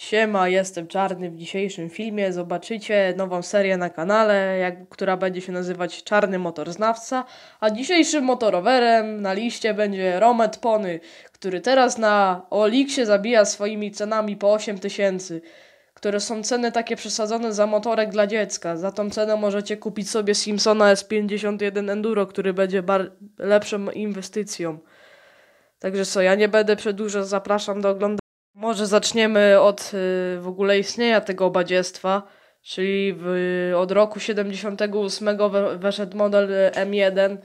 Siema, jestem Czarny. W dzisiejszym filmie zobaczycie nową serię na kanale, jak, która będzie się nazywać Czarny Motorznawca, a dzisiejszym motorowerem na liście będzie Romet Pony, który teraz na Oliksie zabija swoimi cenami po 8000, które są ceny takie przesadzone za motorek dla dziecka. Za tą cenę możecie kupić sobie Simpsona S51 Enduro, który będzie lepszą inwestycją. Także co, ja nie będę przedłużał, zapraszam do oglądania. Może zaczniemy od y, w ogóle istnienia tego obadziestwa, czyli w, od roku 78 weszedł model y, M1.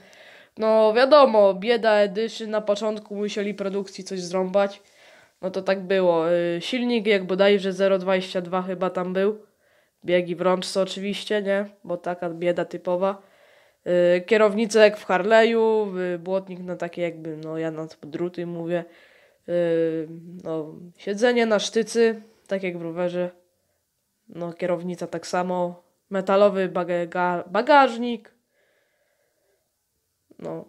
No wiadomo, bieda Edition, na początku musieli produkcji coś zrąbać. No to tak było. Y, silnik jak bodajże 0,22 chyba tam był. Biegi w rączce oczywiście, nie? Bo taka bieda typowa. Kierownice jak w Harley'u, błotnik na takie jakby, no ja na druty mówię. Yy, no, siedzenie na sztycy, tak jak w rowerze. No, kierownica tak samo. Metalowy baga bagażnik. No,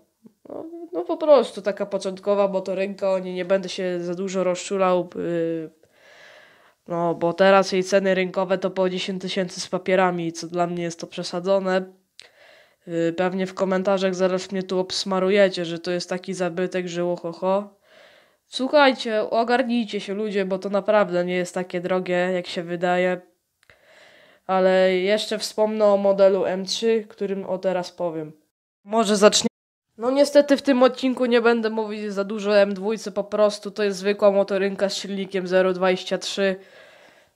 no, no, po prostu taka początkowa motorynka, o niej nie będę się za dużo rozczulał. Yy, no, bo teraz jej ceny rynkowe to po 10 tysięcy z papierami, co dla mnie jest to przesadzone. Yy, pewnie w komentarzach zaraz mnie tu obsmarujecie, że to jest taki zabytek, że łohoho. Słuchajcie, ogarnijcie się ludzie, bo to naprawdę nie jest takie drogie, jak się wydaje. Ale jeszcze wspomnę o modelu M3, którym o teraz powiem. Może zaczniemy. No niestety w tym odcinku nie będę mówić za dużo o M2, po prostu to jest zwykła motorynka z silnikiem 0.23,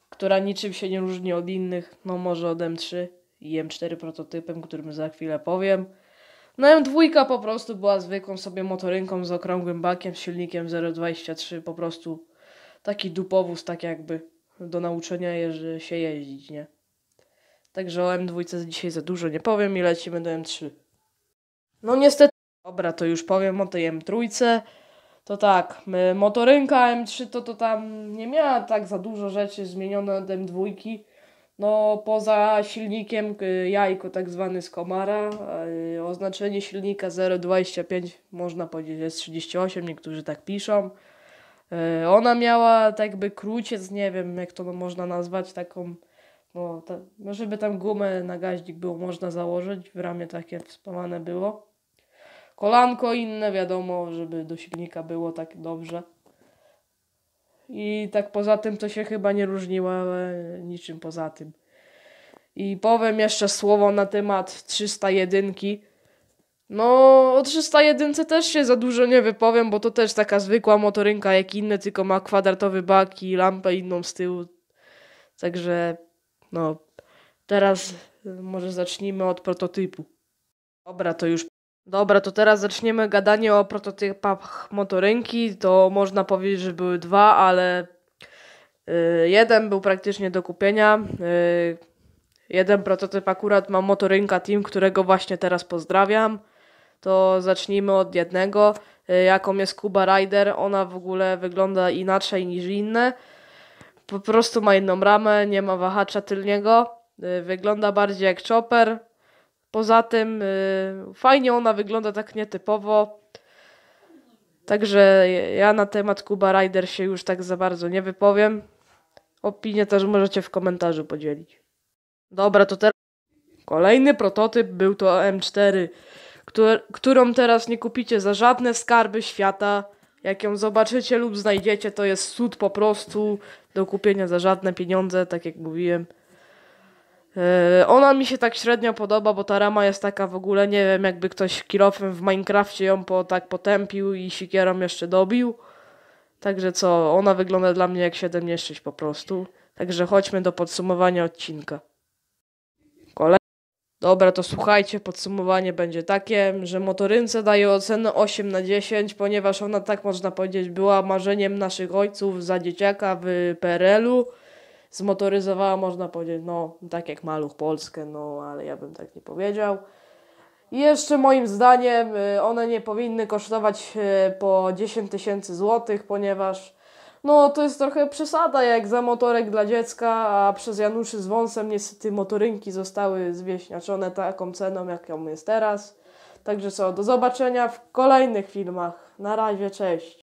która niczym się nie różni od innych, no może od M3 i M4 prototypem, którym za chwilę powiem. No M2 po prostu była zwykłą sobie motorynką z okrągłym bakiem, z silnikiem 0,23, po prostu taki dupowóz, tak jakby do nauczenia je, się jeździć, nie? Także o M2 dzisiaj za dużo nie powiem i lecimy do M3. No niestety, dobra, to już powiem o tej M3. To tak, motorynka M3 to, to tam nie miała tak za dużo rzeczy zmienione od M2. No, poza silnikiem y, jajko tak zwany z komara, y, oznaczenie silnika 0,25 można powiedzieć S38, niektórzy tak piszą. Y, ona miała tak by króciec, nie wiem jak to można nazwać, taką, no, ta, no żeby tam gumę na gaździk było można założyć, w ramie takie wspomniane było. Kolanko inne wiadomo, żeby do silnika było tak dobrze. I tak poza tym to się chyba nie różniła e, niczym poza tym. I powiem jeszcze słowo na temat 301. No, o 301 też się za dużo nie wypowiem, bo to też taka zwykła motorynka jak inne, tylko ma kwadratowy bak i lampę inną z tyłu. Także, no, teraz e, może zacznijmy od prototypu. Dobra, to już Dobra, to teraz zaczniemy gadanie o prototypach motorynki. To można powiedzieć, że były dwa, ale y, jeden był praktycznie do kupienia. Y, jeden prototyp akurat ma motorynka Team, którego właśnie teraz pozdrawiam. To zacznijmy od jednego. Y, jaką jest Kuba Rider? Ona w ogóle wygląda inaczej niż inne. Po prostu ma jedną ramę, nie ma wahacza tylniego. Wygląda bardziej jak chopper, Poza tym y, fajnie ona wygląda tak nietypowo. Także ja na temat Kuba Rider się już tak za bardzo nie wypowiem. Opinie też możecie w komentarzu podzielić. Dobra, to teraz kolejny prototyp był to M4, któr którą teraz nie kupicie za żadne skarby świata. Jak ją zobaczycie lub znajdziecie, to jest cud po prostu do kupienia za żadne pieniądze, tak jak mówiłem. Yy, ona mi się tak średnio podoba, bo ta rama jest taka w ogóle, nie wiem, jakby ktoś kirofem w Minecrafcie ją po, tak potępił i sikierą jeszcze dobił. Także co, ona wygląda dla mnie jak 7 nieszczyć po prostu. Także chodźmy do podsumowania odcinka. Dobra, to słuchajcie, podsumowanie będzie takie, że motorynce daje ocenę 8 na 10, ponieważ ona, tak można powiedzieć, była marzeniem naszych ojców za dzieciaka w PRL-u zmotoryzowała, można powiedzieć, no tak jak Maluch Polskę, no ale ja bym tak nie powiedział. I jeszcze moim zdaniem y, one nie powinny kosztować y, po 10 tysięcy złotych, ponieważ no to jest trochę przesada jak za motorek dla dziecka, a przez Januszy z wąsem niestety motorynki zostały zwieśniaczone taką ceną, jaką jest teraz. Także co, do zobaczenia w kolejnych filmach. Na razie, cześć.